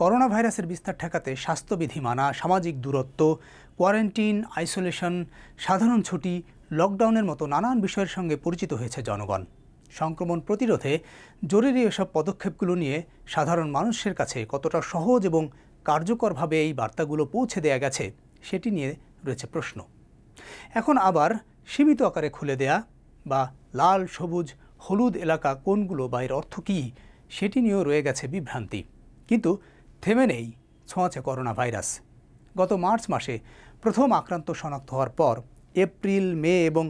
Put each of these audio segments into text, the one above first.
corona ভাইরাসের বিস্তার ঠেকাতে স্বাস্থ্যবিধি মানা সামাজিক দূরত্ব কোয়ারেন্টিন আইসোলেশন সাধারণ ছুটি লকডাউনের মতো নানান বিষয়ের সঙ্গে পরিচিত হয়েছে জনগণ সংক্রমণ প্রতিরোধে জরুরি এসব পদক্ষেপগুলো নিয়ে সাধারণ মানুষের কাছে কতটা সহজ এবং কার্যকরভাবে এই বার্তাগুলো পৌঁছে দেয়া গেছে সেটি নিয়ে রয়েছে প্রশ্ন এখন আবার সীমিত আকারে খুলে দেয়া বা লাল সবুজ হলুদ এলাকা কোনগুলো বা এর অর্থ কী সেটি নিয়েও রয়ে গেছে বিভ্রান্তি কিন্তু থেমে নেই ছোঁয়াছে করোনা ভাইরাস গত মার্চ মাসে প্রথম আক্রান্ত শনাক্ত হওয়ার পর এপ্রিল মে এবং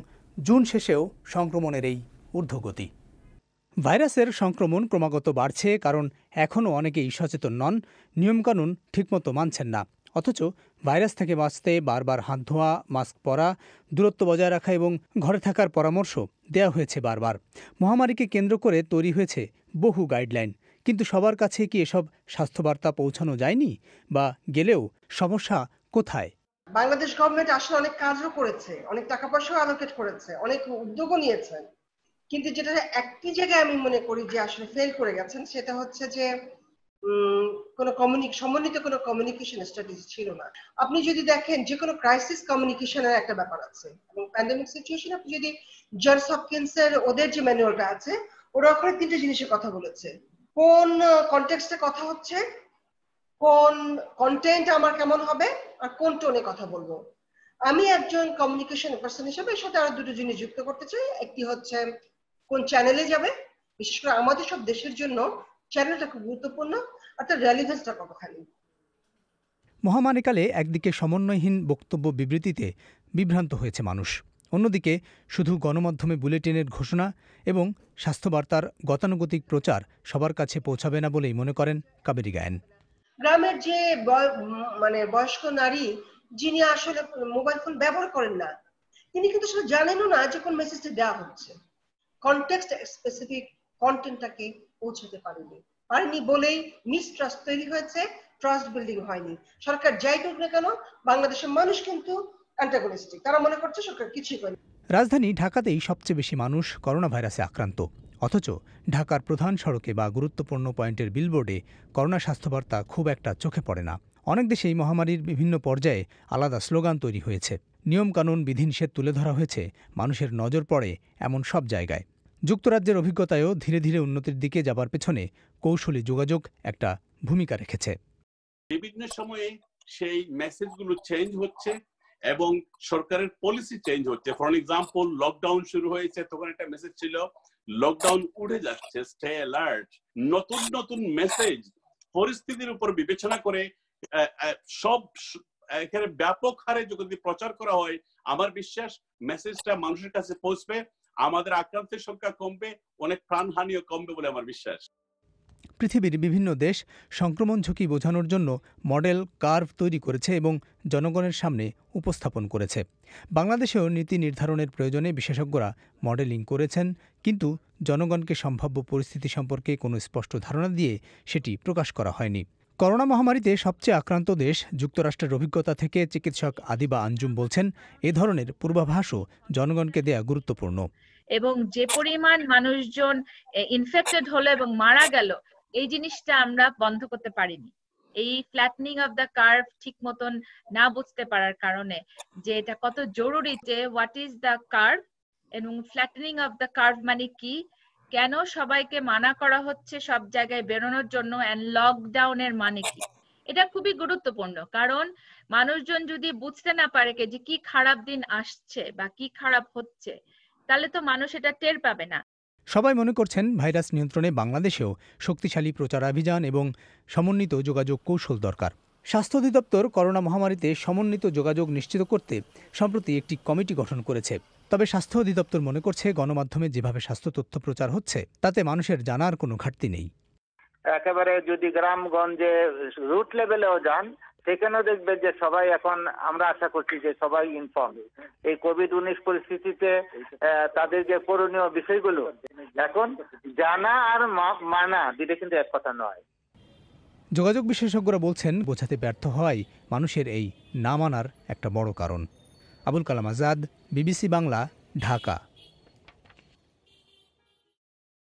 জুন শেষেও সংক্রমণের এই ঊর্ধ্বগতি ভাইরাসের সংক্রমণ ক্রমাগত বাড়ছে কারণ এখনও অনেকেই সচেতন নন নিয়মকানুন ঠিকমতো মানছেন না অথচ ভাইরাস থেকে বাঁচতে বারবার হাত ধোয়া মাস্ক পরা দূরত্ব বজায় রাখা এবং ঘরে থাকার পরামর্শ দেয়া হয়েছে বারবার মহামারীকে কেন্দ্র করে তৈরি হয়েছে বহু গাইডলাইন কিন্তু সবার কাছে কি এসব স্বাস্থ্যবার্তা পৌঁছানো যায়নি বা গেলেও সমস্যা কোথায় বাংলাদেশ গভর্নমেন্ট আসলে অনেক কাজও করেছে অনেক টাকা পয়সাও অ্যালোকেট করেছে অনেক উদ্যোগও নিয়েছে কিন্তু যেটা একটি জায়গায় আমি মনে করি যে আসলে ফেল করে গেছেন সেটা হচ্ছে যে কোনো কমিউনিক সমন্বিত কোনো কমিউনিকেশন স্টাডিজ ছিল না আপনি যদি দেখেন যে কোনো ক্রাইসিস কমিউনিকেশনের একটা ব্যাপার আছে এবং প্যান্ডেমিক সিচুয়েশন আপনি যদি জর্জ হপকিন্সের ওদের যে ম্যানুয়ালটা আছে ওরা ওখানে তিনটে জিনিসের কথা বলেছে কোন কনটেক্সটে কথা হচ্ছে কোন কন্টেন্ট আমার কেমন হবে আর কোন টোনে কথা বলবো আমি একজন কমিউনিকেশন পার্সন হিসেবে এর সাথে আরো দুটো জিনিস যুক্ত করতে চাই একটি হচ্ছে কোন চ্যানেলে যাবে বিশেষ করে আমাদের সব দেশের জন্য চ্যানেলটা খুব গুরুত্বপূর্ণ আর তার রেলিভেন্সটা কতখানি মহামারীকালে একদিকে সমন্বয়হীন বক্তব্য বিবৃতিতে বিভ্রান্ত হয়েছে মানুষ অন্যদিকে শুধু গণমাধ্যমে বুলেটিনের ঘোষণা এবং স্বাস্থ্যবার্তার গতানুগতিক প্রচার সবার কাছে পৌঁছাবে না বলেই মনে করেন কাবেরি গায়েন গ্রামের যে মানে বয়স্ক নারী যিনি আসলে মোবাইল ফোন ব্যবহার করেন না তিনি কিন্তু সেটা জানেনও না যে কোন মেসেজটি দেওয়া হচ্ছে কনটেক্সট স্পেসিফিক কন্টেন্টটাকে পৌঁছাতে পারেনি পারেনি বলেই মিসট্রাস্ট তৈরি হয়েছে ট্রাস্ট বিল্ডিং হয়নি সরকার যাই করুক না কেন বাংলাদেশের মানুষ কিন্তু অ্যান্টাগনিস্টিক তারা মনে করছে সরকার কিছুই রাজধানী ঢাকাতেই সবচেয়ে বেশি মানুষ করোনা ভাইরাসে আক্রান্ত অথচ ঢাকার প্রধান সড়কে বা গুরুত্বপূর্ণ পয়েন্টের বিলবোর্ডে করোনা স্বাস্থ্যবার্তা খুব একটা চোখে পড়ে না অনেক দেশে এই মহামারীর বিভিন্ন পর্যায়ে আলাদা স্লোগান তৈরি হয়েছে নিয়মকানুন বিধিনিষেধ তুলে ধরা হয়েছে মানুষের নজর পড়ে এমন সব জায়গায় যুক্তরাজ্যের অভিজ্ঞতায়ও ধীরে ধীরে উন্নতির দিকে যাবার পেছনে কৌশলী যোগাযোগ একটা ভূমিকা রেখেছে বিভিন্ন সময়ে সেই মেসেজগুলো চেঞ্জ হচ্ছে এবং সরকারের পলিসি চেঞ্জ হচ্ছে ফর এক্সাম্পল লকডাউন শুরু হয়েছে তখন একটা মেসেজ ছিল লকডাউন উঠে যাচ্ছে স্টে অ্যালার্ট নতুন নতুন মেসেজ পরিস্থিতির উপর বিবেচনা করে সব এখানে ব্যাপক হারে যদি প্রচার করা হয় আমার বিশ্বাস মেসেজটা মানুষের কাছে পৌঁছবে আমাদের আক্রান্তের সংখ্যা কমবে অনেক প্রাণহানিও কমবে বলে আমার বিশ্বাস পৃথিবীর বিভিন্ন দেশ সংক্রমণ ঝুঁকি বোঝানোর জন্য মডেল কার্ভ তৈরি করেছে এবং জনগণের সামনে উপস্থাপন করেছে বাংলাদেশেও নীতি নির্ধারণের প্রয়োজনে বিশেষজ্ঞরা মডেলিং করেছেন কিন্তু জনগণকে সম্ভাব্য পরিস্থিতি সম্পর্কে কোনো স্পষ্ট ধারণা দিয়ে সেটি প্রকাশ করা হয়নি করোনা মহামারীতে সবচেয়ে আক্রান্ত দেশ যুক্তরাষ্ট্রের অভিজ্ঞতা থেকে চিকিৎসক আদিবা আঞ্জুম বলছেন এ ধরনের পূর্বাভাসও জনগণকে দেয়া গুরুত্বপূর্ণ এবং যে পরিমাণ মানুষজন ইনফেক্টেড হলো এবং মারা গেল এই জিনিসটা আমরা বন্ধ করতে পারিনি এই ফ্ল্যাটনিং অফ দ্য কার্ভ ঠিক মতন না বুঝতে পারার কারণে যে এটা কত জরুরি যে হোয়াট ইজ দ্য কার্ভ এবং ফ্ল্যাটনিং অফ দ্য কার্ভ মানে কি কেন সবাইকে মানা করা হচ্ছে সব জায়গায় বেরোনোর জন্য অ্যান্ড লকডাউনের মানে কি এটা খুবই গুরুত্বপূর্ণ কারণ মানুষজন যদি বুঝতে না পারে যে কি খারাপ দিন আসছে বা কি খারাপ হচ্ছে তাহলে তো মানুষ এটা টের পাবে না সবাই মনে করছেন ভাইরাস নিয়ন্ত্রণে বাংলাদেশেও শক্তিশালী প্রচারাভিযান এবং সমন্বিত যোগাযোগ কৌশল দরকার স্বাস্থ্য অধিদপ্তর করোনা মহামারীতে সমন্বিত যোগাযোগ নিশ্চিত করতে সম্প্রতি একটি কমিটি গঠন করেছে তবে স্বাস্থ্য অধিদপ্তর মনে করছে গণমাধ্যমে যেভাবে স্বাস্থ্য তথ্য প্রচার হচ্ছে তাতে মানুষের জানার কোনো ঘাটতি নেই একেবারে যদি গ্রামগঞ্জে রুট লেভেলেও যান সেখানেও দেখবেন যে সবাই এখন আমরা আশা করছি যে সবাই ইনফর্ম এই কোভিড উনিশ পরিস্থিতিতে তাদের যে করণীয় বিষয়গুলো এখন জানা আর মানা দুটো কিন্তু এক কথা নয় যোগাযোগ বিশেষজ্ঞরা বলছেন বোঝাতে ব্যর্থ হয় মানুষের এই না মানার একটা বড় কারণ আবুল কালাম আজাদ বিবিসি বাংলা ঢাকা